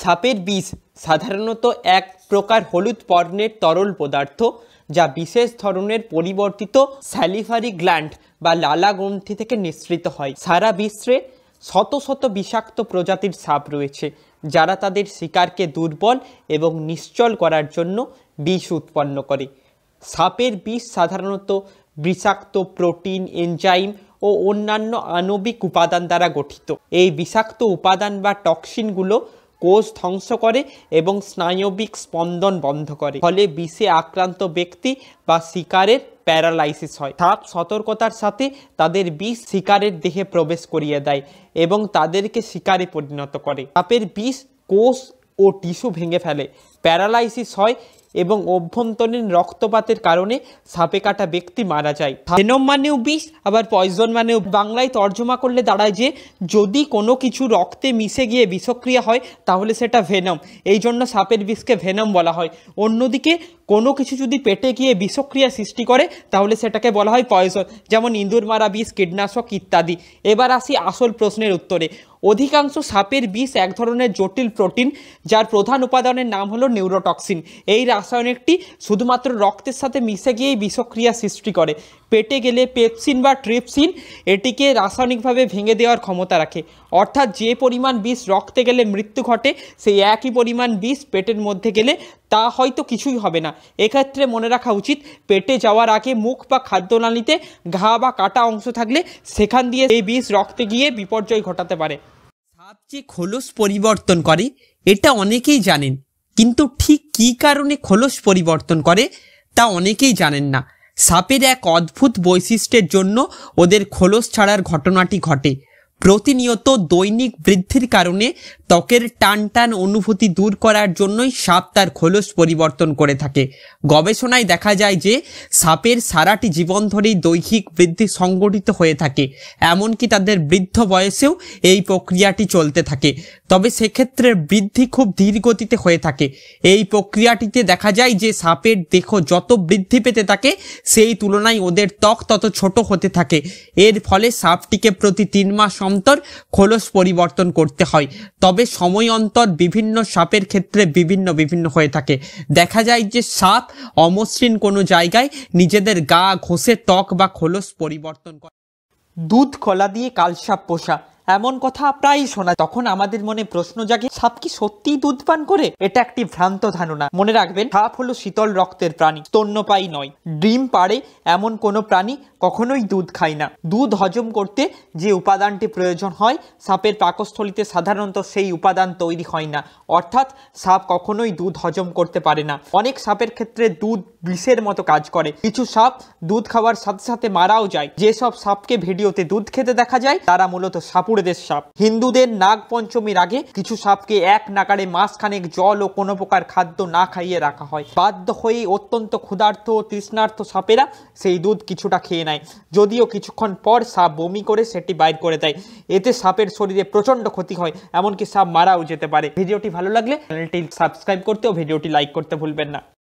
সাপের বিষ সাধারণত এক প্রকার হলুদ পর্ণের তরল পদার্থ যা বিশেষ ধরনের পরিবর্তিত স্যালিভারি গ্ল্যান্ড বা লালা গ্রন্থি থেকে নিঃসৃত হয় সারা বিশ্বে শত শত বিষাক্ত প্রজাতির সাপ রয়েছে যারা তাদের শিকারকে দুর্বল এবং নিশ্চল করার জন্য বিষ উৎপন্ন করে সাপের বিষ সাধারণত বিষাক্ত প্রোটিন এনজাইম ও অন্যান্য আণবিক উপাদান দ্বারা গঠিত এই বিষাক্ত উপাদান বা টক্সিনগুলো কোষ ধ্বংস করে এবং স্নায়বিক স্পন্দন বন্ধ করে ফলে বিষে আক্রান্ত ব্যক্তি বা শিকারের প্যারালাইসিস হয় সাপ সতর্কতার সাথে তাদের বিষ শিকারের দেহে প্রবেশ করিয়ে দেয় এবং তাদেরকে শিকারে পরিণত করে সাপের বিষ কোষ ও টিস্যু ভেঙে ফেলে প্যারালাইসিস হয় এবং অভ্যন্তরীণ রক্তপাতের কারণে সাপে কাটা ব্যক্তি মারা যায় ফেনোমানিউ বিষ আবার পয়জন মানে বাংলায় তর্জমা করলে দাঁড়ায় যে যদি কোনো কিছু রক্তে মিশে গিয়ে বিষক্রিয়া হয় তাহলে সেটা ভেনম এই জন্য সাপের বিষকে ভেনম বলা হয় অন্যদিকে কোনো কিছু যদি পেটে গিয়ে বিষক্রিয়া সৃষ্টি করে তাহলে সেটাকে বলা হয় পয়জন যেমন ইঁদুর মারা বিষ কীটনাশক ইত্যাদি এবার আসি আসল প্রশ্নের উত্তরে অধিকাংশ সাপের বিষ এক ধরনের জটিল প্রোটিন যার প্রধান উপাদানের নাম হলো নিউরোটক্সিন এই রাসায়নিকটি শুধুমাত্র রক্তের সাথে মিশে গিয়েই বিষক্রিয়া সৃষ্টি করে পেটে গেলে পেপসিন বা ট্রিপসিন এটিকে রাসায়নিকভাবে ভেঙে দেওয়ার ক্ষমতা রাখে অর্থাৎ যে পরিমাণ বিষ রক্তে গেলে মৃত্যু ঘটে সেই একই পরিমাণ বিষ পেটের মধ্যে গেলে তা হয়তো কিছুই হবে না এক্ষেত্রে মনে রাখা উচিত পেটে যাওয়ার আগে মুখ বা খাদ্যনালীতে ঘা বা কাটা অংশ থাকলে সেখান দিয়ে এই বিষ রক্তে গিয়ে বিপর্যয় ঘটাতে পারে সাপ যে খোলস পরিবর্তন করে এটা অনেকেই জানেন কিন্তু ঠিক কি কারণে খোলস পরিবর্তন করে তা অনেকেই জানেন না সাপের এক অদ্ভুত বৈশিষ্ট্যের জন্য ওদের খোলস ছাড়ার ঘটনাটি ঘটে প্রতিনিয়ত দৈনিক বৃদ্ধির কারণে ত্বকের টান টান অনুভূতি দূর করার জন্যই সাপ তার খোলস পরিবর্তন করে থাকে গবেষণায় দেখা যায় যে সাপের সারাটি জীবন ধরেই দৈহিক বৃদ্ধি সংগঠিত হয়ে থাকে এমনকি তাদের বৃদ্ধ বয়সেও এই প্রক্রিয়াটি চলতে থাকে তবে সেক্ষেত্রে বৃদ্ধি খুব ধীর গতিতে হয়ে থাকে এই প্রক্রিয়াটিতে দেখা যায় যে সাপের দেহ যত বৃদ্ধি পেতে থাকে সেই তুলনায় ওদের ত্বক তত ছোট হতে থাকে এর ফলে সাপটিকে প্রতি তিন মাস অন্তর খোলস পরিবর্তন করতে হয় তবে সময় অন্তর বিভিন্ন সাপের ক্ষেত্রে বিভিন্ন বিভিন্ন হয়ে থাকে দেখা যায় যে সাপ অমসৃণ কোনো জায়গায় নিজেদের গা ঘষে ত্বক বা খোলস পরিবর্তন করে দুধ খোলা দিয়ে কালসাপ পোষা এমন কথা প্রায় শোনা তখন আমাদের মনে প্রশ্ন জাগে সাপ কি সত্যিই দুধ পান করে এটা একটি ভ্রান্ত ধারণা মনে রাখবেন সাপ হলো শীতল রক্তের প্রাণী স্তন্যপায়ী নয় ডিম পাড়ে এমন কোনো প্রাণী কখনোই দুধ খায় না দুধ হজম করতে যে উপাদানটি প্রয়োজন হয় সাপের পাকস্থলিতে সাধারণত সেই উপাদান তৈরি হয় না অর্থাৎ সাপ কখনোই দুধ হজম করতে পারে না অনেক সাপের ক্ষেত্রে দুধ বিষের মতো কাজ করে কিছু সাপ দুধ খাওয়ার সাথে সাথে মারাও যায় যেসব সাপকে ভিডিওতে দুধ খেতে দেখা যায় তারা মূলত সাপুর কুকুরদের সাপ হিন্দুদের নাগ পঞ্চমীর আগে কিছু সাপকে এক নাগারে মাসখানেক জল ও কোনো প্রকার খাদ্য না খাইয়ে রাখা হয় বাধ্য হয়ে অত্যন্ত ক্ষুধার্থ তৃষ্ণার্থ সাপেরা সেই দুধ কিছুটা খেয়ে নেয় যদিও কিছুক্ষণ পর সাপ বমি করে সেটি বাইর করে দেয় এতে সাপের শরীরে প্রচণ্ড ক্ষতি হয় এমনকি সাপ মারাও যেতে পারে ভিডিওটি ভালো লাগলে চ্যানেলটি সাবস্ক্রাইব করতে ও ভিডিওটি লাইক করতে ভুলবেন না